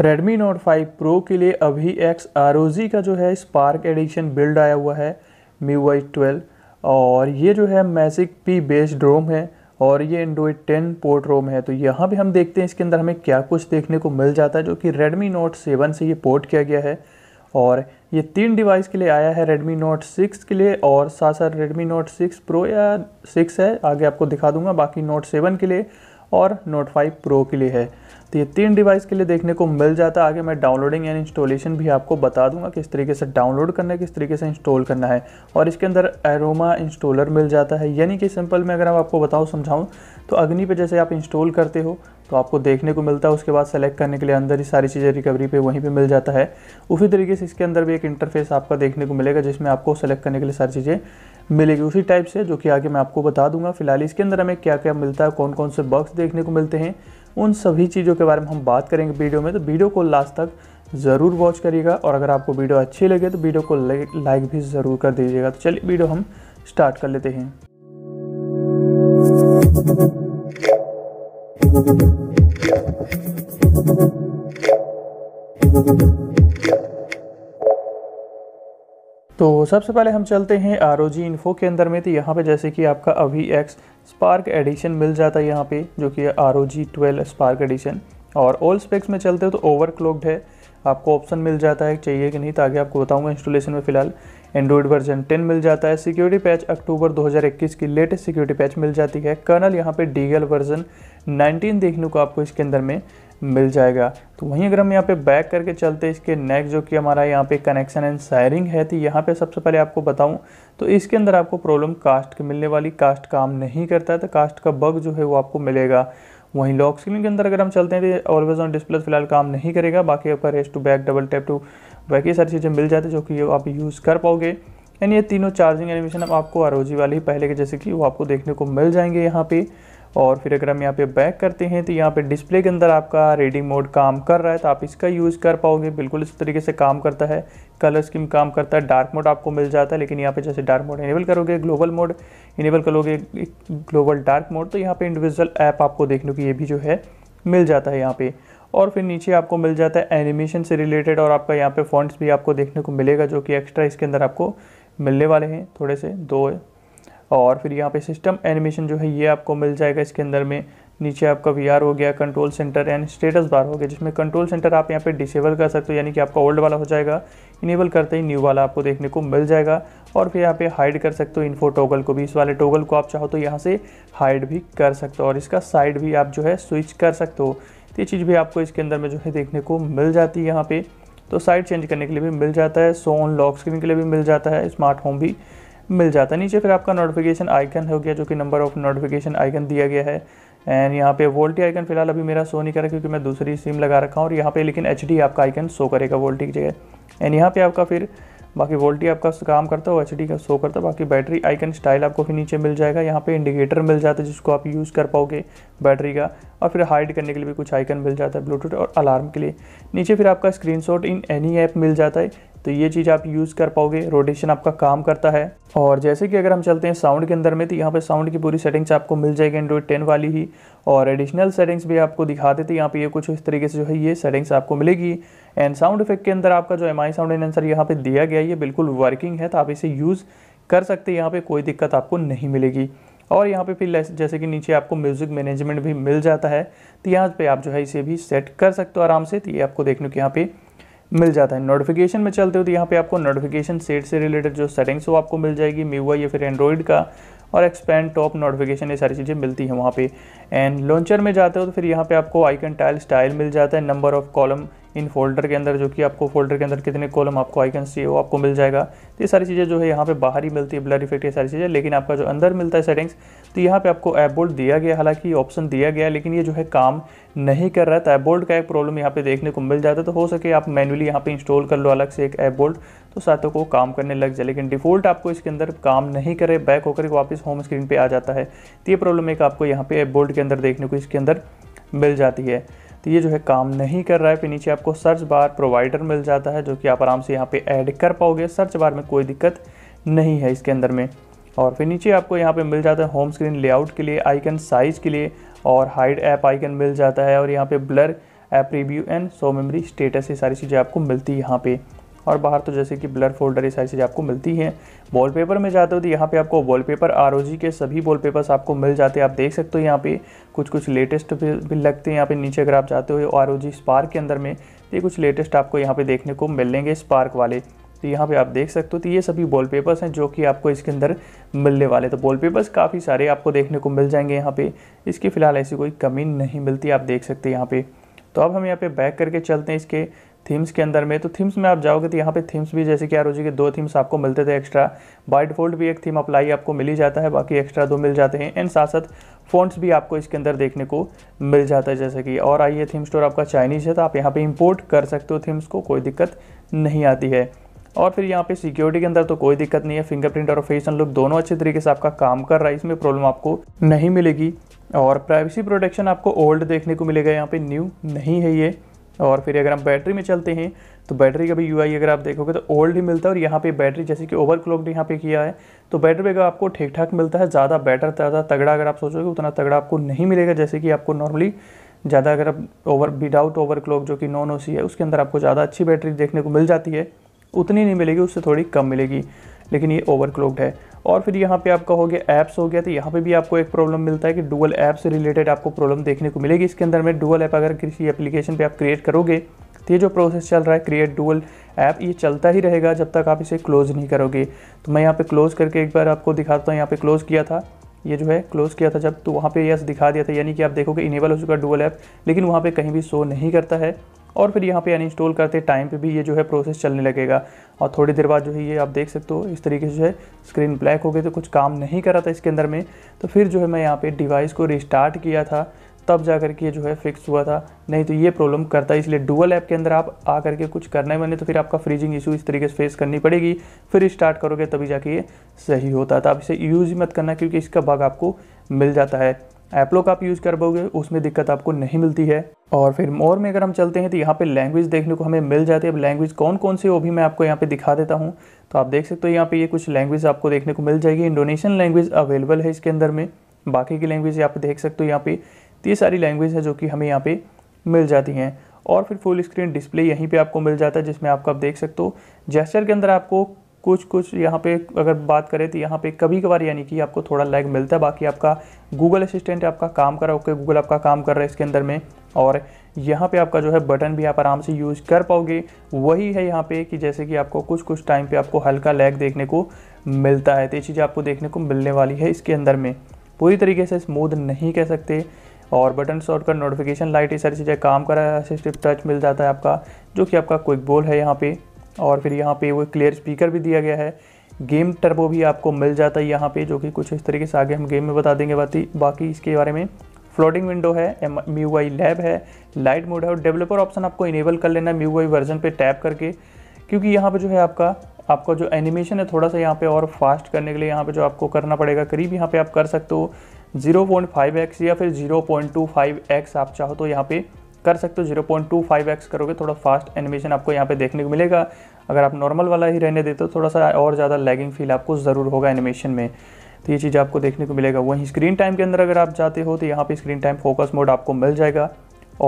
Redmi note 5 pro के लिए अभी एक्स आर का जो है स्पार्क एडिशन बिल्ड आया हुआ है मी वाई ट्वेल्व और ये जो है मैसिक पी बेस्ड रोम है और ये एंड्रॉयड 10 पोर्ट रोम है तो यहाँ भी हम देखते हैं इसके अंदर हमें क्या कुछ देखने को मिल जाता है जो कि Redmi Note 7 से ये पोर्ट किया गया है और ये तीन डिवाइस के लिए आया है Redmi Note 6 के लिए और साथ साथ Redmi Note 6 Pro या 6 है आगे आपको दिखा दूंगा बाकी Note 7 के लिए और Note 5 Pro के लिए है तो ये तीन डिवाइस के लिए देखने को मिल जाता है आगे मैं डाउनलोडिंग एंड इंस्टॉलेशन भी आपको बता दूंगा किस तरीके से डाउनलोड करना है किस तरीके से इंस्टॉल करना है और इसके अंदर एरोमा इंस्टॉलर मिल जाता है यानी कि सिंपल में अगर हम आपको बताऊँ समझाऊँ तो अग्नि पर जैसे आप इंस्टॉल करते हो तो आपको देखने को मिलता है उसके बाद सेलेक्ट करने के लिए अंदर ही सारी चीज़ें रिकवरी पे वहीं पे मिल जाता है उसी तरीके से इसके अंदर भी एक इंटरफेस आपका देखने को मिलेगा जिसमें आपको सेलेक्ट करने के लिए सारी चीज़ें मिलेगी उसी टाइप से जो कि आगे मैं आपको बता दूंगा फिलहाल इसके अंदर हमें क्या क्या मिलता है कौन कौन से बक्स देखने को मिलते हैं उन सभी चीज़ों के बारे में हम बात करेंगे वीडियो में तो वीडियो को लास्ट तक ज़रूर वॉच करिएगा और अगर आपको वीडियो अच्छी लगे तो वीडियो को लाइक भी ज़रूर कर दीजिएगा तो चलिए वीडियो हम स्टार्ट कर लेते हैं Thank you. तो सबसे पहले हम चलते हैं आर ओ जी इन्फो के अंदर में तो यहाँ पे जैसे कि आपका अभी एक्स स्पार्क एडिशन मिल जाता है यहाँ पे जो कि R O G twelve spark edition और ओल्ड स्पेक्स में चलते हो तो ओवरक्लॉक्ड है आपको ऑप्शन मिल जाता है चाहिए कि नहीं ताकि आपको बताऊँगा इंस्टॉलेशन में फिलहाल एंड्रॉइड वर्जन टेन मिल जाता है सिक्योरिटी पैच अक्टूबर दो की लेटेस्ट सिक्योरिटी पैच मिल जाती है कर्नल यहाँ पे डीगल वर्जन नाइनटीन देखने को आपको इसके अंदर में मिल जाएगा तो वहीं अगर हम यहाँ पे बैक करके चलते इसके नेक्स्ट जो कि हमारा यहाँ पे कनेक्शन एंड सायरिंग है तो यहाँ पे सबसे पहले आपको बताऊँ तो इसके अंदर आपको प्रॉब्लम कास्ट की मिलने वाली कास्ट काम नहीं करता है तो कास्ट का बग जो है वो आपको मिलेगा वहीं लॉक स्क्रीन के अंदर अगर हम चलते हैं तो ऑलवेज ऑन डिस्प्ले फिलहाल काम नहीं करेगा बाकी आपका रेस to back double tap to बाकी सारी चीज़ें मिल जाती जो कि आप यूज़ कर पाओगे यानी ये तीनों चार्जिंग एनिमेशन अब आपको आर ही पहले के जैसे कि वो आपको देखने को मिल जाएंगे यहाँ पर और फिर अगर हम यहाँ पे बैक करते हैं तो यहाँ पे डिस्प्ले के अंदर आपका रीडिंग मोड काम कर रहा है तो आप इसका यूज़ कर पाओगे बिल्कुल इस तरीके से काम करता है कलर स्कीम काम करता है डार्क मोड आपको मिल जाता है लेकिन यहाँ पे जैसे डार्क मोड इनेबल करोगे ग्लोबल मोड इनेबल करोगे ग्लोबल डार्क मोड तो यहाँ पर इंडिविजुअल ऐप आपको देखने को ये भी जो है मिल जाता है यहाँ पर और फिर नीचे आपको मिल जाता है एनिमेशन से रिलेटेड और आपका यहाँ पर फॉन्ट्स भी आपको देखने को मिलेगा जो कि एक्स्ट्रा इसके अंदर आपको मिलने वाले हैं थोड़े से दो और फिर यहाँ पे सिस्टम एनिमेशन जो है ये आपको मिल जाएगा इसके अंदर में नीचे आपका वी हो गया control centre and status bar हो गया जिसमें कंट्रोल सेंटर आप यहाँ पे डिसेबल कर सकते हो यानी कि आपका ओल्ड वाला हो जाएगा इनेबल करते ही न्यू वाला आपको देखने को मिल जाएगा और फिर यहाँ पे हाइड कर सकते हो इन्फो टोगल को भी इस वाले टोगल को आप चाहो तो यहाँ से हाइड भी कर सकते हो और इसका साइड भी आप जो है स्विच कर सकते हो तो ये चीज़ भी आपको इसके अंदर में जो है देखने को मिल जाती है यहाँ पर तो साइड चेंज करने के लिए भी मिल जाता है सोन लॉक स्क्रीन के लिए भी मिल जाता है स्मार्ट होम भी मिल जाता है नीचे फिर आपका नोटिफिकेशन आइकन हो गया जो कि नंबर ऑफ नोटिफिकेशन आइकन दिया गया है एंड यहाँ पे वोल्टी आइकन फिलहाल अभी मेरा शो नहीं कर रहा क्योंकि मैं दूसरी सिम लगा रखा हूँ और यहाँ पे लेकिन एच आपका आइकन शो करेगा वोल्टी की जगह एंड यहाँ पे आपका फिर बाकी वोल्टी आपका काम करता है एच का शो करता है बाकी बैटरी आइकन स्टाइल आपको फिर नीचे मिल जाएगा यहाँ पे इंडिकेटर मिल जाता है जिसको आप यूज़ कर पाओगे बैटरी का और फिर हाइड करने के लिए भी कुछ आइकन मिल जाता है ब्लूटूथ और अलार्म के लिए नीचे फिर आपका स्क्रीनशॉट इन एनी ऐप मिल जाता है तो ये चीज़ आप यूज़ कर पाओगे रोटेशन आपका काम करता है और जैसे कि अगर हम चलते हैं साउंड के अंदर में तो यहाँ पे साउंड की पूरी सेटिंग्स आपको मिल जाएगी एंड्रॉइड टेन वाली ही और एडिशनल सेटिंग्स भी आपको दिखा देते यहाँ पे ये कुछ इस तरीके से जो है ये सेटिंग्स आपको मिलेगी एंड साउंड इफेक्ट के अंदर आपका जो एम आई साउंड एनसर यहाँ पर दिया गया ये बिल्कुल वर्किंग है तो आप इसे यूज़ कर सकते यहाँ पर कोई दिक्कत आपको नहीं मिलेगी और यहाँ पे फिर जैसे कि नीचे आपको म्यूज़िक मैनेजमेंट भी मिल जाता है तो यहाँ पे आप जो है इसे भी सेट कर सकते हो आराम से तो ये आपको देखने के यहाँ पे मिल जाता है नोटिफिकेशन में चलते हो तो यहाँ पे आपको नोटिफिकेशन सेट से रिलेटेड जो सेटिंग्स वो आपको मिल जाएगी मीवा या फिर एंड्रॉइड का और एक्सपेंड टॉप नोटिफिकेशन ये सारी चीज़ें मिलती हैं वहाँ पे एंड लॉन्चर में जाते हो तो फिर यहाँ पे आपको आइकन टाइल स्टाइल मिल जाता है number of column in folder के अंदर जो कि आपको फोल्डर के अंदर कितने कॉलम आपको आइकन चाहिए वो आपको मिल जाएगा तो ये सारी चीज़ें जो है यहाँ पे बाहर ही मिलती है ब्लर इफेक्ट ये सारी चीज़ें लेकिन आपका जो अंदर मिलता है सेटिंग्स तो यहाँ पे आपको एपबोल्ड दिया गया हालांकि ऑप्शन दिया गया लेकिन ये जो है काम नहीं कर रहा है तो एपबोल्ड का एक प्रॉब्लम यहाँ पर देखने को मिल जाता है तो हो सके आप मैनुअली यहाँ पर इंस्टॉल कर लो अलग से एक एपबोल्ड तो साथों को काम करने लग जाए लेकिन डिफ़ॉल्ट आपको इसके अंदर काम नहीं करे बैक होकर वापस होम स्क्रीन पर आ जाता है तो ये प्रॉब्लम एक आपको यहाँ पर एपबोल्ड के अंदर देखने को इसके अंदर मिल जाती है तो ये जो है काम नहीं कर रहा है फिर नीचे आपको सर्च बार प्रोवाइडर मिल जाता है जो कि आप आराम से यहाँ पे ऐड कर पाओगे सर्च बार में कोई दिक्कत नहीं है इसके अंदर में और फिर नीचे आपको यहाँ पे मिल जाता है होम स्क्रीन लेआउट के लिए आइकन साइज़ के लिए और हाइड ऐप आइकन मिल जाता है और यहाँ पर blur app review and so memory status ये सारी चीज़ें आपको मिलती है यहाँ पर और बाहर तो जैसे कि ब्लर फोल्डर ये सारी चीज़ें आपको मिलती हैं वॉलपेपर में जाते हो तो यहाँ पे आपको वॉलपेपर आरओजी के सभी वॉलपेपर्स आपको मिल जाते हैं आप देख सकते हो यहाँ पे कुछ कुछ लेटेस्ट भी, भी लगते हैं यहाँ पे नीचे अगर आप जाते हो आर ओ स्पार्क के अंदर में तो ये कुछ लेटेस्ट आपको यहाँ पे देखने को मिलेंगे स्पार्क वाले तो यहाँ पे आप देख सकते हो तो ये सभी वॉलपेपर्स हैं जो कि आपको इसके अंदर मिलने वाले तो वॉलपेपर्स काफ़ी सारे आपको देखने को मिल जाएंगे यहाँ पे इसकी फ़िलहाल ऐसी कोई कमी नहीं मिलती आप देख सकते हैं यहाँ पे तो अब हम यहाँ पे बैक करके चलते हैं इसके थीम्स के अंदर में तो थीम्स में आप जाओगे तो यहाँ पे थीम्स भी जैसे कि आर के दो थीम्स आपको मिलते थे एक्स्ट्रा बाय डिफॉल्ट भी एक थीम अप्लाई आपको मिल ही जाता है बाकी एक्स्ट्रा दो मिल जाते हैं एंड साथ साथ फोन्स भी आपको इसके अंदर देखने को मिल जाता है जैसे कि और आइए थीम स्टोर आपका चाइनीज़ है तो आप यहाँ पर इम्पोर्ट कर सकते हो थीम्स को कोई दिक्कत नहीं आती है और फिर यहाँ पे सिक्योरिटी के अंदर तो कोई दिक्कत नहीं है फिंगरप्रिंट और फेस अनलुक दोनों अच्छे तरीके से आपका काम कर रहा है इसमें प्रॉब्लम आपको नहीं मिलेगी और प्राइवेसी प्रोटेक्शन आपको ओल्ड देखने को मिलेगा यहाँ पे न्यू नहीं है ये और फिर अगर हम बैटरी में चलते हैं तो बैटरी का भी यू अगर आप देखोगे तो ओल्ड ही मिलता है और यहाँ पे बैटरी जैसे कि ओवर क्लॉक्ड यहाँ पे किया है तो बैटरी का आपको ठीक ठाक मिलता है ज़्यादा बैटर ज़्यादा तगड़ा अगर आप सोचोगे उतना तगड़ा आपको नहीं मिलेगा जैसे कि आपको नॉर्मली ज़्यादा अगर आप ओवर विदाउट ओवर क्लॉक जो कि नॉन ओ है उसके अंदर आपको ज़्यादा अच्छी बैटरी देखने को मिल जाती है उतनी नहीं मिलेगी उससे थोड़ी कम मिलेगी लेकिन ये ओवरक्लॉक्ड है और फिर यहाँ पे आपका हो गया ऐप्स हो गया तो यहाँ पे भी आपको एक प्रॉब्लम मिलता है कि डुअल ऐप से रिलेटेड आपको प्रॉब्लम देखने को मिलेगी इसके अंदर में डुअल ऐप अगर किसी एप्लीकेशन पे आप क्रिएट करोगे तो ये जो प्रोसेस चल रहा है क्रिएट डुअल ऐप ये चलता ही रहेगा जब तक आप इसे क्लोज़ नहीं करोगे तो मैं यहाँ पर क्लोज़ करके एक बार आपको दिखाता हूँ यहाँ पर क्लोज़ किया था ये जो है क्लोज़ किया था जब तो वहाँ पर यस दिखा दिया था यानी कि आप देखोगे इनेबल हो चुका डुअल ऐप लेकिन वहाँ पर कहीं भी शो नहीं करता है और फिर यहाँ पे अनइंस्टॉल करते टाइम पे भी ये जो है प्रोसेस चलने लगेगा और थोड़ी देर बाद जो है ये आप देख सकते हो इस तरीके से जो है स्क्रीन ब्लैक हो गई तो कुछ काम नहीं कर रहा था इसके अंदर में तो फिर जो है मैं यहाँ पे डिवाइस को रिस्टार्ट किया था तब जा कर के जो है फिक्स हुआ था नहीं तो ये प्रॉब्लम करता है इसलिए डुअल ऐप के अंदर आप आ करके कुछ करना ही बने तो फिर आपका फ्रीजिंग इशू इस तरीके से फेस करनी पड़ेगी फिर स्टार्ट करोगे तभी जाके ये सही होता था तो आप इसे यूज़ मत करना क्योंकि इसका भाग आपको मिल जाता है एप्लो का आप यूज़ कर पाओगे उसमें दिक्कत आपको नहीं मिलती है और फिर मोर में अगर हम चलते हैं तो यहाँ पे लैंग्वेज देखने को हमें मिल जाती है अब लैंग्वेज कौन कौन सी वो भी मैं आपको यहाँ पे दिखा देता हूँ तो आप देख सकते हो यहाँ पे ये कुछ लैंग्वेज आपको देखने को मिल जाएगी इंडोनेशियन लैंग्वेज अवेलेबल है इसके अंदर में बाकी की लैंग्वेज आप देख सकते हो यहाँ पे तो ये सारी लैंग्वेज है जो कि हमें यहाँ पर मिल जाती हैं और फिर फुल स्क्रीन डिस्प्ले यहीं पर आपको मिल जाता है जिसमें आपको आप देख सकते हो जेस्चर के अंदर आपको कुछ कुछ यहाँ पे अगर बात करें तो यहाँ पे कभी कभार यानी कि आपको थोड़ा लैग मिलता है बाकी आपका गूगल असिस्टेंट आपका काम कर रहा है ओके गूगल आपका काम कर रहा है इसके अंदर में और यहाँ पे आपका जो है बटन भी आप आराम से यूज़ कर पाओगे वही है यहाँ पे कि जैसे कि आपको कुछ कुछ टाइम पे आपको हल्का लैग देखने को मिलता है तो ये चीज़ आपको देखने को मिलने वाली है इसके अंदर में पूरी तरीके से स्मूद नहीं कह सकते और बटन शॉर्ट कर नोटिफिकेशन लाइट ये सारी चीज़ें काम कर रहा है असिस्टिव टच मिल जाता है आपका जो कि आपका क्विक बोल है यहाँ पे और फिर यहाँ पे वो क्लियर स्पीकर भी दिया गया है गेम टर्बो भी आपको मिल जाता है यहाँ पे जो कि कुछ इस तरीके से आगे हम गेम में बता देंगे बाकी बाकी इसके बारे में फ्लोटिंग विंडो है एम लैब है लाइट मोड है और डेवलपर ऑप्शन आपको इनेबल कर लेना है यू वर्जन पर टैप करके क्योंकि यहाँ पर जो है आपका आपका जो एनिमेशन है थोड़ा सा यहाँ पे और फास्ट करने के लिए यहाँ पे जो आपको करना पड़ेगा करीब यहाँ पे आप कर सकते हो 0.5x या फिर 0.25x आप चाहो तो यहाँ पे कर सकते हो zero point two five x करोगे थोड़ा फास्ट एनिमेशन आपको यहाँ पे देखने को मिलेगा अगर आप नॉर्मल वाला ही रहने देते हो थोड़ा सा और ज़्यादा लैगिंग फील आपको ज़रूर होगा एनिमेशन में तो ये चीज़ आपको देखने को मिलेगा वहीं स्क्रीन टाइम के अंदर अगर आप जाते हो तो यहाँ पर स्क्रीन टाइम फोकस मोड आपको मिल जाएगा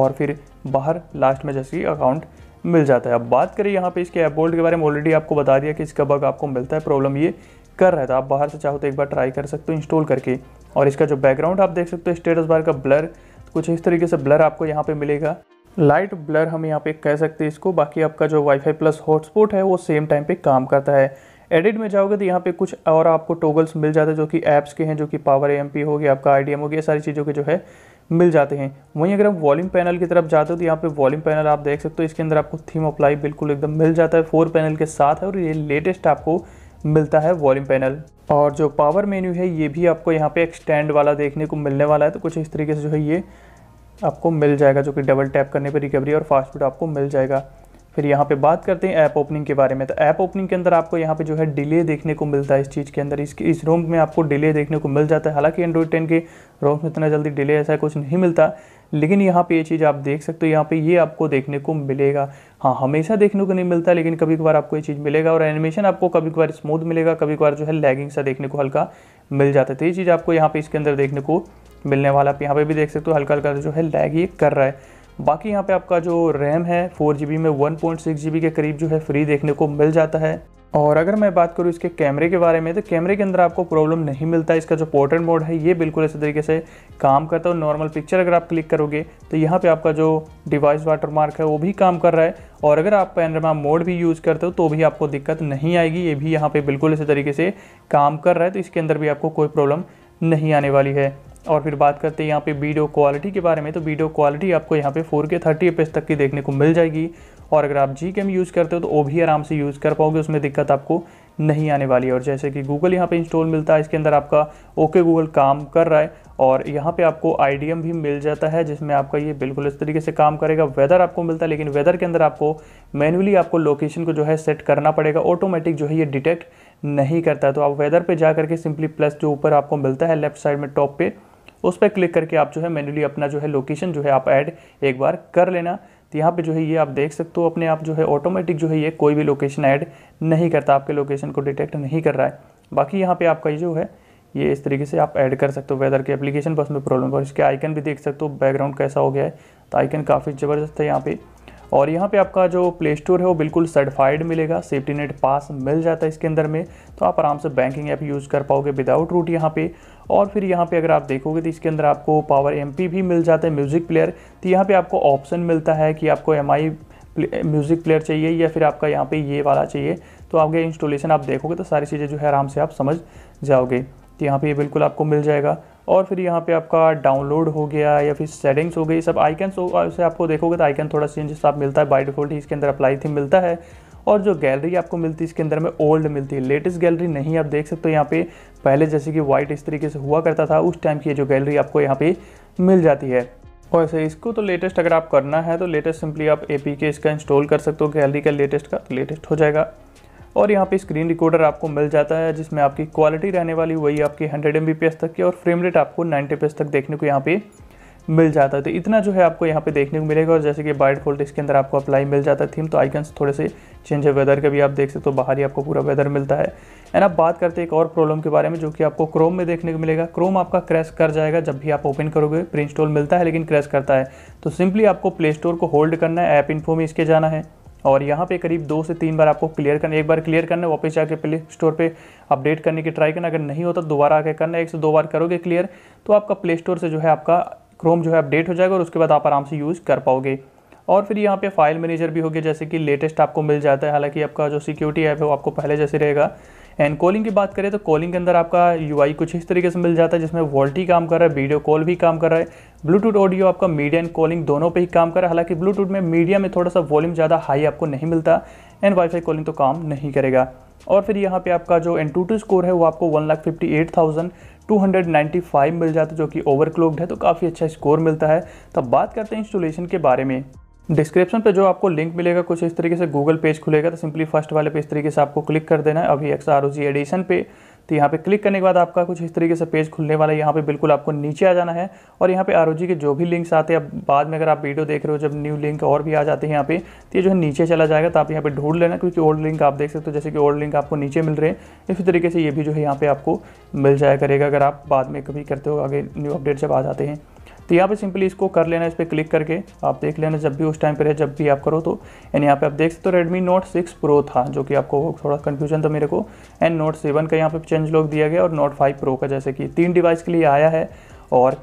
और फिर बाहर लास्ट में जैसे अकाउंट मिल जाता है अब बात करें यहाँ पे इसके ऐप के बारे में ऑलरेडी आपको बता दिया कि इसका बग आपको मिलता है प्रॉब्लम ये कर रहा था आप बाहर से चाहो तो एक बार ट्राई कर सकते हो इंस्टॉल करके और इसका जो बैकग्राउंड आप देख सकते हो स्टेटस बार का ब्लर कुछ इस तरीके से ब्लर आपको यहाँ पे मिलेगा लाइट ब्लर हम यहाँ पे कह सकते हैं इसको बाकी आपका जो वाईफाई प्लस हॉटस्पॉट है वो सेम टाइम पे काम करता है एडिट में जाओगे तो यहाँ पे कुछ और आपको टोगल्स मिल जाते हैं जो कि ऐप्स के हैं जो कि पावर एम हो गया आपका आई हो गया सारी चीज़ों के जो है मिल जाते हैं वहीं अगर हम वॉल्यूम पैनल की तरफ जाते हो तो यहाँ पे वॉल्यूम पैनल आप देख सकते हो इसके अंदर आपको थीम अप्लाई बिल्कुल एकदम मिल जाता है फोर पैनल के साथ है और ये लेटेस्ट आपको मिलता है वॉल्यूम पैनल और जो पावर मेन्यू है ये भी आपको यहाँ पे एक्सटेंड वाला देखने को मिलने वाला है तो कुछ इस तरीके से जो है ये आपको मिल जाएगा जो कि डबल टैप करने पर रिकवरी और फास्ट फूड आपको मिल जाएगा फिर यहाँ पे बात करते हैं ऐप ओपनिंग के बारे में तो ऐप ओपनिंग के अंदर आपको यहाँ पे जो है डिले देखने को मिलता है इस चीज़ के अंदर इसके इस रोम में आपको डिले देखने को मिल जाता है हालांकि एंड्रॉइड टेन के रोम में इतना जल्दी डिले ऐसा कुछ नहीं मिलता लेकिन यहाँ पे ये चीज़ आप देख सकते हो यहाँ पे ये आपको देखने को मिलेगा हाँ हमेशा देखने को नहीं मिलता लेकिन कभी कभार आपको ये चीज़ मिलेगा और एनिमेशन आपको कभी कभार स्मूथ मिलेगा कभी कभार जो है लैगिंग सा देखने को हल्का मिल जाता है तो ये चीज़ आपको यहाँ पे इसके अंदर देखने को मिलने वाला आप यहाँ पे भी देख सकते हो हल्का हल्का जो है लैग ये कर रहा है बाकी यहाँ पे आपका जो रैम है फोर जी में वन पॉइंट सिक्स के करीब जो है फ्री देखने को मिल जाता है और अगर मैं बात करूँ इसके कैमरे के बारे में तो कैमरे के अंदर आपको प्रॉब्लम नहीं मिलता इसका जो पोर्ट्रेट मोड है ये बिल्कुल इसी तरीके से काम करता है और नॉर्मल पिक्चर अगर आप क्लिक करोगे तो यहाँ पे आपका जो डिवाइस वाटरमार्क है वो भी काम कर रहा है और अगर आप पैनरमा मोड भी यूज़ करते हो तो भी आपको दिक्कत नहीं आएगी ये भी यहाँ पर बिल्कुल इसी तरीके से काम कर रहा है तो इसके अंदर भी आपको कोई प्रॉब्लम नहीं आने वाली है और फिर बात करते हैं यहाँ पे वीडियो क्वालिटी के बारे में तो वीडियो क्वालिटी आपको यहाँ पे 4K 30 fps तक की देखने को मिल जाएगी और अगर आप जी यूज़ करते हो तो वो भी आराम से यूज़ कर पाओगे उसमें दिक्कत आपको नहीं आने वाली है और जैसे कि गूगल यहाँ पे इंस्टॉल मिलता है इसके अंदर आपका ओके गूगल काम कर रहा है और यहाँ पे आपको आई भी मिल जाता है जिसमें आपका ये बिल्कुल इस तरीके से काम करेगा वेदर आपको मिलता है लेकिन वेदर के अंदर आपको मैनुअली आपको लोकेशन को जो है सेट करना पड़ेगा ऑटोमेटिक जो है ये डिटेक्ट नहीं करता तो आप वेदर पर जा करके सिंपली प्लस जो ऊपर आपको मिलता है लेफ्ट साइड में टॉप पर उस पर क्लिक करके आप जो है मैनुअली अपना जो है लोकेशन जो है आप ऐड एक बार कर लेना तो यहाँ पे जो है ये आप देख सकते हो अपने आप जो है ऑटोमेटिक जो है ये कोई भी लोकेशन ऐड नहीं करता आपके लोकेशन को डिटेक्ट नहीं कर रहा है बाकी यहाँ पे आपका ये जो है ये इस तरीके से आप ऐड कर सकते हो वेदर के एप्लीकेशन पर उसमें प्रॉब्लम और इसके आइकन भी देख सकते हो बैकग्राउंड कैसा हो गया है तो आइकन काफ़ी ज़बरदस्त है यहाँ पर और यहाँ पे आपका जो प्ले स्टोर है वो बिल्कुल सर्टिफाइड मिलेगा सेफ्टी नेट पास मिल जाता है इसके अंदर में तो आप आराम से बैंकिंग ऐप यूज़ कर पाओगे विदाउट रूट यहाँ पे और फिर यहाँ पे अगर आप देखोगे तो इसके अंदर आपको पावर एम भी मिल जाता है म्यूज़िक प्लेयर तो यहाँ पर आपको ऑप्शन मिलता है कि आपको एम म्यूज़िक प्लेयर चाहिए या फिर आपका यहाँ पर ये वाला चाहिए तो आपके इंस्टॉलेशन आप देखोगे तो सारी चीज़ें जो है आराम से आप समझ जाओगे तो यहाँ पे ये बिल्कुल आपको मिल जाएगा और फिर यहाँ पे आपका डाउनलोड हो गया या फिर सेटिंग्स हो गई सब आइकन से आपको देखोगे तो आइकन थोड़ा चेंजेस तो आप मिलता है बाई डिफ़ॉल्ट ही इसके अंदर अप्लाई थी मिलता है और जो गैलरी आपको मिलती है इसके अंदर में ओल्ड मिलती है लेटेस्ट गैलरी नहीं आप देख सकते हो यहाँ पे पहले जैसे कि वाइट इस तरीके से हुआ करता था उस टाइम की जो गैलरी आपको यहाँ पे मिल जाती है और ऐसे इसको तो लेटेस्ट अगर आप करना है तो लेटेस्ट सिंपली आप ए इसका इंस्टॉल कर सकते हो गैलरी का लेटेस्ट का तो लेटेस्ट हो जाएगा और यहाँ पे स्क्रीन रिकॉर्डर आपको मिल जाता है जिसमें आपकी क्वालिटी रहने वाली वही आपकी हंड्रेड एम तक की और फ्रेम रेट आपको नाइन्टी तक देखने को यहाँ पे मिल जाता है तो इतना जो है आपको यहाँ पे देखने को मिलेगा और जैसे कि बाइट फोल्ट इसके अंदर आपको अप्लाई मिल जाता है थीम तो आइकन्स थोड़े से चेंज है वेदर का भी आप देख सकते हो तो बाहर ही आपको पूरा वेदर मिलता है एंड आप बात करते हैं एक और प्रॉब्लम के बारे में जो कि आपको क्रोम में देखने को मिलेगा क्रोम आपका क्रैश कर जाएगा जब भी आप ओपन करोगे प्रिंस्टॉल मिलता है लेकिन क्रैश करता है तो सिंपली आपको प्ले स्टोर को होल्ड करना है ऐप इन्फो में इसके जाना है और यहाँ पे करीब दो से तीन बार आपको क्लियर करना एक बार क्लियर करना वापस जाके प्ले स्टोर पे अपडेट करने की ट्राई करना अगर नहीं होता तो दोबारा आके करना एक से दो बार करोगे क्लियर तो आपका प्ले स्टोर से जो है आपका क्रोम जो है अपडेट हो जाएगा और उसके बाद आप आराम से यूज़ कर पाओगे और फिर यहाँ पे फाइल मैनेजर भी हो गया जैसे कि लेटेस्ट आपको मिल जाता है हालांकि आपका जो सिक्योरिटी ऐप है वो आपको पहले जैसे रहेगा एंड कॉलिंग की बात करें तो कॉलिंग के अंदर आपका यू कुछ इस तरीके से मिल जाता है जिसमें वॉल्टी काम कर रहा है वीडियो कॉल भी काम कर रहा है ब्लूटूथ ऑडियो आपका मीडिया एंड कॉलिंग दोनों पे ही काम कर रहा है हालांकि ब्लूटूथ में मीडिया में थोड़ा सा वॉल्यूम ज़्यादा हाई आपको नहीं मिलता एंड वाईफाई कॉलिंग तो काम नहीं करेगा और फिर यहाँ पे आपका जो एंटूटू स्कोर है वो आपको one lakh fifty eight thousand five मिल जाता है जो कि ओवरक्लोक्ड है तो काफ़ी अच्छा स्कोर मिलता है तब बात करते हैं इंस्टॉलेशन के बारे में डिस्क्रिप्शन पे जो आपको लिंक मिलेगा कुछ इस तरीके से गूगल पेज खुलेगा तो सिंपली फर्स्ट वाले पे इस तरीके से आपको क्लिक कर देना है अभी एक्स आर एडिशन पे तो यहाँ पे क्लिक करने के बाद आपका कुछ इस तरीके से पेज खुलने वाला है यहाँ पे बिल्कुल आपको नीचे आ जाना है और यहाँ पे आर के जो भी लिंक्स आते हैं अब बाद में अगर आप वीडियो देख रहे हो जब न्यू लिंक और भी आ जाते हैं यहाँ पे तो ये जो है नीचे चला जाएगा तो आप यहाँ पे ढूंढ लेना क्योंकि ओल्ड लिंक आप देख सकते हो जैसे कि ओल्ड लिंक आपको नीचे मिल रहे हैं इसी तरीके से ये भी जो है यहाँ पर आपको मिल जाया करेगा अगर आप बाद में कभी करते हो आगे न्यू अपडेट जब आ जाते हैं तो यहाँ पे सिंपली इसको कर लेना इस पर क्लिक करके आप देख लेना जब भी उस टाइम पर है जब भी आप करो तो एंड यहाँ पे आप देख सकते हो रेडमी नोट सिक्स प्रो था जो कि आपको थोड़ा कन्फ्यूजन था मेरे को एंड नोट सेवन का यहाँ पे चेंज लोग दिया गया और नोट फाइव प्रो का जैसे कि तीन डिवाइस के लिए आया है और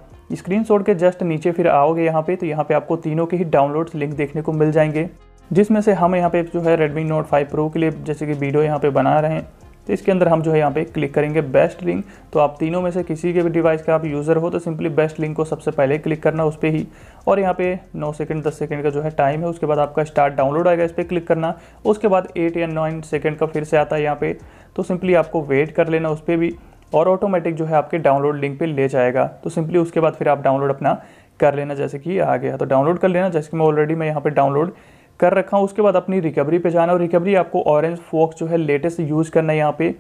शॉट के जस्ट नीचे फिर आओगे यहाँ पर तो यहाँ पर आपको तीनों के ही डाउनलोड्स लिंक देखने को मिल जाएंगे जिसमें से हम यहाँ पे जो है Redmi Note 5 Pro के लिए जैसे कि वीडियो यहाँ पे बना रहे हैं तो इसके अंदर हम जो है यहाँ पे क्लिक करेंगे बेस्ट लिंक तो आप तीनों में से किसी के भी डिवाइस का आप यूज़र हो तो सिंपली बेस्ट लिंक को सबसे पहले क्लिक करना उस पर ही और यहाँ पे 9 सेकंड 10 सेकंड का जो है टाइम है उसके बाद आपका स्टार्ट डाउनलोड आएगा इस पर क्लिक करना उसके बाद एट या नाइन सेकेंड का फिर से आता है यहाँ पर तो सिंपली आपको वेट कर लेना उस पर भी और ऑटोमेटिक जो है आपके डाउनलोड लिंक पर ले जाएगा तो सिंपली उसके बाद फिर आप डाउनलोड अपना कर लेना जैसे कि आ गया तो डाउनलोड कर लेना जैसे कि मैं ऑलरेडी मैं यहाँ पर डाउनलोड कर रखा हूँ उसके बाद अपनी रिकवरी पे जाना और रिकवरी आपको ऑरेंज फोक्स जो है लेटेस्ट यूज़ करना है यहाँ पे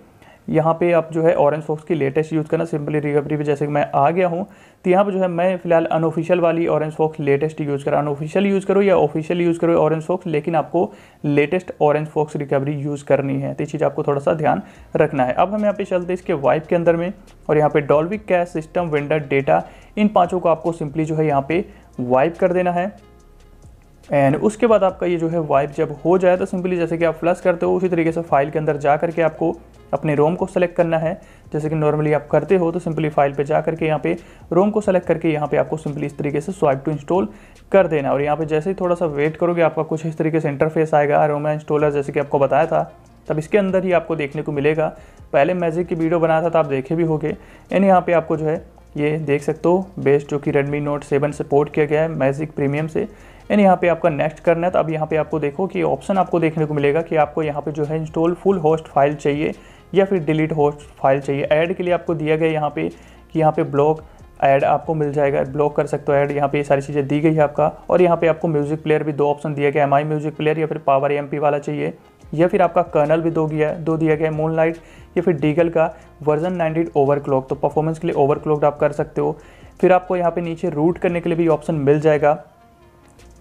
यहाँ पे आप जो है ऑरेंज फॉक्स की लेटेस्ट यूज़ करना सिंपली रिकवरी पे जैसे कि मैं आ गया हूँ तो यहाँ पर जो है मैं फिलहाल अनऑफिशियल वाली ऑरेंज फॉक्स लेटेस्ट यूज़ करा अनऑफिशियल यूज़ करो या ऑफिशियल यूज़ करो ऑरेंज फॉक्स लेकिन आपको latest Orange Fox recovery use करनी है तो ये चीज़ आपको थोड़ा सा ध्यान रखना है अब हम यहाँ पे चलते हैं इसके वाइप के अंदर में और यहाँ पर Dalvik cache system vendor data इन पाँचों को आपको सिंपली जो है यहाँ पर वाइप कर देना है एंड उसके बाद आपका ये जो है वाइप जब हो जाए तो सिंपली जैसे कि आप फ्लश करते हो उसी तरीके से फाइल के अंदर जा करके आपको अपने रोम को सेलेक्ट करना है जैसे कि नॉर्मली आप करते हो तो सिंपली फाइल पे जा करके यहाँ पे रोम को सेलेक्ट करके यहाँ पे आपको सिंपली इस तरीके से स्वाइप टू इंस्टॉल कर देना और यहाँ पे जैसे ही थोड़ा सा वेट करोगे आपका कुछ इस तरीके से इंटरफेस आएगा रोमा इंस्टॉलर जैसे कि आपको बताया था तब इसके अंदर ही आपको देखने को मिलेगा पहले मैजिक की वीडियो बनाया था तो आप देखे भी होगे एंड यहाँ पर आपको जो है ये देख सकते हो बेस्ट जो कि रेडमी नोट सेवन सपोर्ट किया गया है मैजिक प्रीमियम से एंड यहाँ पे आपका नेक्स्ट करना है तो अब यहाँ पे आपको देखो कि ऑप्शन आपको देखने को मिलेगा कि आपको यहाँ पे जो है इंस्टॉल फुल होस्ट फाइल चाहिए या फिर डिलीट होस्ट फाइल चाहिए ऐड के लिए आपको दिया गया यहाँ पे कि यहाँ पे ब्लॉक ऐड आपको मिल जाएगा ब्लॉक कर सकते हो ऐड यहाँ पे ये सारी चीज़ें दी गई है आपका और यहाँ पे आपको म्यूज़िक प्लेयर भी दो ऑप्शन दिया गया एम आई म्यूज़िक प्लेयर या फिर पावर एम पी वाला चाहिए या फिर आपका कर्नल भी दो गया दो दिया गया है मून लाइट या फिर डीगल का वर्जन नाइनटीन ओवरक्लॉक तो परफॉर्मेंस के लिए ओवरक्लॉक्ड आप कर सकते हो फिर आपको यहाँ पे नीचे रूट करने के लिए भी ऑप्शन मिल जाएगा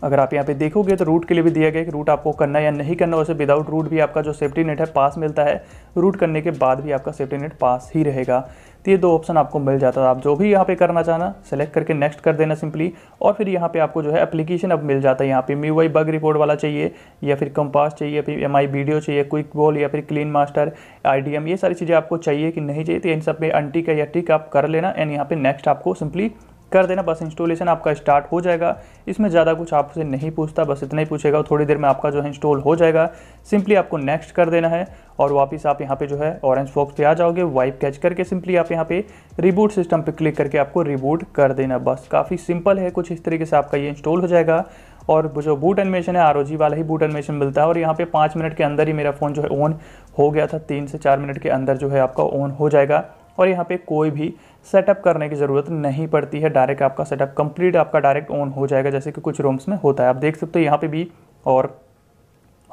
अगर आप यहाँ पे देखोगे तो रूट के लिए भी दिया गया कि रूट आपको करना या नहीं करना वैसे विदाउट रूट भी आपका जो सेफ्टी नेट है पास मिलता है रूट करने के बाद भी आपका सेफ्टी नेट पास ही रहेगा तो ये दो ऑप्शन आपको मिल जाता है आप जो भी यहाँ पे करना चाहना सेलेक्ट करके नेक्स्ट कर देना सिंपली और फिर यहाँ पे आपको जो है एप्लीकेशन अब मिल जाता है यहाँ पे मी वाई बग रिपोर्ट वाला चाहिए या फिर कंपास चाहिए या फिर एम आई वीडियो चाहिए क्विक बॉल या फिर clean master I D M ये सारी चीज़ें आपको चाहिए कि नहीं चाहिए तो इन सब में अंटी का या टिक आप कर लेना एंड यहाँ पे नेक्स्ट आपको सिंपली कर देना बस इंस्टॉलेशन आपका स्टार्ट हो जाएगा इसमें ज़्यादा कुछ आपसे नहीं पूछता बस इतना ही पूछेगा थोड़ी देर में आपका जो है इंस्टॉल हो जाएगा सिंपली आपको नेक्स्ट कर देना है और वापस आप यहाँ पे जो है ऑरेंज बॉक्स पे आ जाओगे वाइप कैच करके सिंपली आप यहाँ पे रिबूट सिस्टम पे क्लिक करके आपको रिबूट कर देना बस काफ़ी सिंपल है कुछ इस तरीके से आपका ये इंस्टॉल हो जाएगा और जो बूट एनिमेशन है आर वाला ही बूट एनिमेशन मिलता है और यहाँ पे पाँच मिनट के अंदर ही मेरा फ़ोन जो है ऑन हो गया था तीन से चार मिनट के अंदर जो है आपका ऑन हो जाएगा और यहाँ पे कोई भी सेटअप करने की ज़रूरत नहीं पड़ती है डायरेक्ट आपका सेटअप कंप्लीट आपका डायरेक्ट ऑन हो जाएगा जैसे कि कुछ रूम्स में होता है आप देख सकते हो यहाँ पे भी और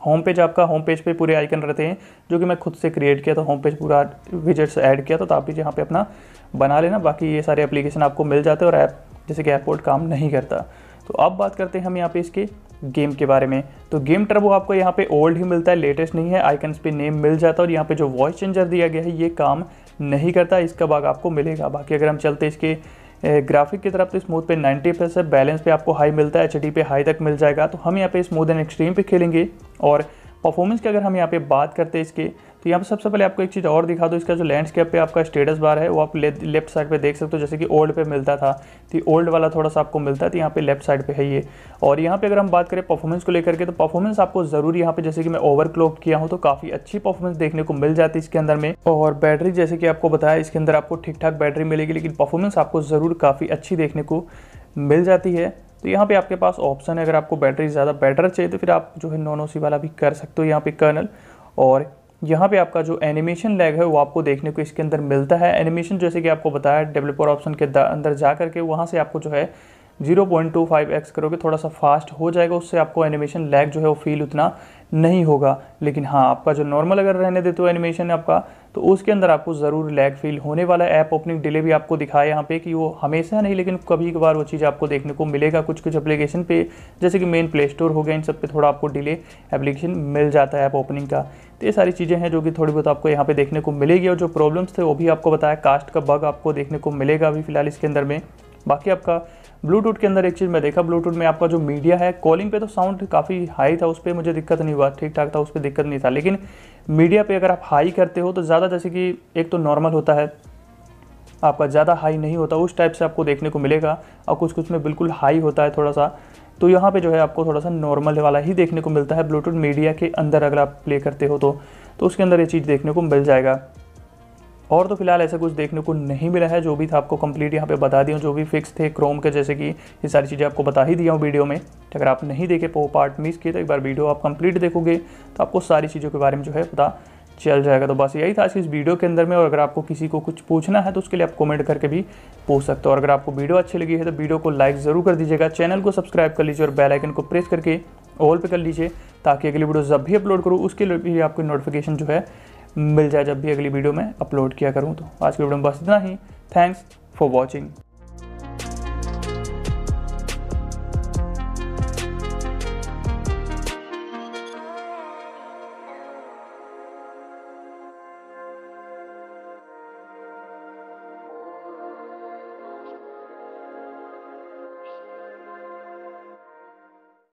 होम पेज आपका होम पेज पे पूरे आइकन रहते हैं जो कि मैं खुद से क्रिएट किया था होम पेज पूरा विजिट्स ऐड किया था तो आप भी यहाँ पर अपना बना लेना बाकी ये सारे एप्लीकेशन आपको मिल जाते हैं और ऐप जैसे कि एयरपोर्ट काम नहीं करता तो अब बात करते हैं हम यहाँ पे इसके गेम के बारे में तो गेम टर्बो आपको यहाँ पे ओल्ड ही मिलता है लेटेस्ट नहीं है आइकन्स पे नेम मिल जाता है और यहाँ पे जो वॉइस चेंजर दिया गया है ये काम नहीं करता इसका भाग आपको मिलेगा बाकी अगर हम चलते इसके ग्राफिक की तरफ तो स्मूथ पे 90 प्लस है बैलेंस पे आपको हाई मिलता है एच पे हाई तक मिल जाएगा तो हम यहाँ पे स्मूथ एंड एक्सट्रीम पे खेलेंगे और परफॉर्मेंस की अगर हम यहाँ पे बात करते हैं इसके तो यहाँ पर सबसे पहले आपको एक चीज़ और दिखा दो इसका जो लैंडस्केप पे आपका स्टेटस बार है वो आप ले, लेफ्ट साइड पे देख सकते हो जैसे कि ओल्ड पे मिलता था तो ओल्ड वाला थोड़ा सा आपको मिलता है तो यहाँ पे लेफ्ट साइड पे है ये और यहाँ पे अगर हम बात करें परफॉर्मेंस को लेकर के तो परफॉर्मेंस आपको ज़रूर यहाँ पे जैसे कि मैं ओवर किया हूँ तो काफ़ी अच्छी परफॉर्मेंस देखने को मिल जाती है इसके अंदर में और बैटरी जैसे कि आपको बताया इसके अंदर आपको ठीक ठाक बैटरी मिलेगी लेकिन परफॉर्मेंस आपको ज़रूर काफ़ी अच्छी देखने को मिल जाती है तो यहाँ पे आपके पास ऑप्शन है अगर आपको बैटरी ज़्यादा बेटर चाहिए तो फिर आप जो है नॉन ओ वाला भी कर सकते हो यहाँ पे कर्नल और यहाँ पे आपका जो एनिमेशन लैग है वो आपको देखने को इसके अंदर मिलता है एनिमेशन जैसे कि आपको बताया डेवलपर ऑप्शन के अंदर जा करके वहाँ से आपको जो है 0.25x करोगे थोड़ा सा फास्ट हो जाएगा उससे आपको एनिमेशन लैग जो है वो फील उतना नहीं होगा लेकिन हाँ आपका जो नॉर्मल अगर रहने देते हो एनिमेशन आपका तो उसके अंदर आपको ज़रूर लैग फील होने वाला ऐप ओपनिंग डिले भी आपको दिखाया यहाँ पे कि वो हमेशा नहीं लेकिन कभी कभार वो चीज़ आपको देखने को मिलेगा कुछ कुछ एप्लीकेशन पे जैसे कि मेन प्ले स्टोर हो गया इन सब पे थोड़ा आपको डिले एप्लीकेशन मिल जाता है ऐप ओपनिंग का तो ये सारी चीज़ें हैं जो कि थोड़ी बहुत आपको यहाँ पर देखने को मिलेगी और जो प्रॉब्लम्स थे वो भी आपको बताया कास्ट का बग आपको देखने को मिलेगा अभी फिलहाल इसके अंदर में बाकी आपका ब्लूटूथ के अंदर एक चीज़ मैं देखा ब्लूटूथ में आपका जो मीडिया है कॉलिंग पे तो साउंड काफ़ी हाई था उस पर मुझे दिक्कत नहीं हुआ ठीक ठाक था उस पर दिक्कत नहीं था लेकिन मीडिया पे अगर आप हाई करते हो तो ज़्यादा जैसे कि एक तो नॉर्मल होता है आपका ज़्यादा हाई नहीं होता उस टाइप से आपको देखने को मिलेगा और कुछ कुछ में बिल्कुल हाई होता है थोड़ा सा तो यहाँ पर जो है आपको थोड़ा सा नॉर्मल वाला ही देखने को मिलता है ब्लूटूथ मीडिया के अंदर अगर आप प्ले करते हो तो, तो उसके अंदर ये चीज़ देखने को मिल जाएगा और तो फिलहाल ऐसा कुछ देखने को नहीं मिला है जो भी था आपको कंप्लीट यहाँ पे बता दिया जो भी फिक्स थे क्रोम के जैसे कि ये सारी चीज़ें आपको बता ही दिया हूँ वीडियो में तो अगर आप नहीं देखे वो पार्ट मिस किए तो एक बार वीडियो आप कंप्लीट देखोगे तो आपको सारी चीज़ों के बारे में जो है पता चल जाएगा तो बस यही था इस वीडियो के अंदर में और अगर आपको किसी को कुछ पूछना है तो उसके लिए आप कमेंट करके भी पूछ सकते हो और अगर आपको वीडियो अच्छी लगी है तो वीडियो को लाइक ज़रूर कर दीजिएगा चैनल को सब्सक्राइब कर लीजिए और बेल आइकन को प्रेस करके ऑल पे कर लीजिए ताकि अगली वीडियो जब भी अपलोड करूँ उसके लिए भी आपको नोटिफिकेशन जो है मिल जाए जब भी अगली वीडियो में अपलोड किया करूँ तो आज की वीडियो में बस इतना ही थैंक्स फॉर वॉचिंग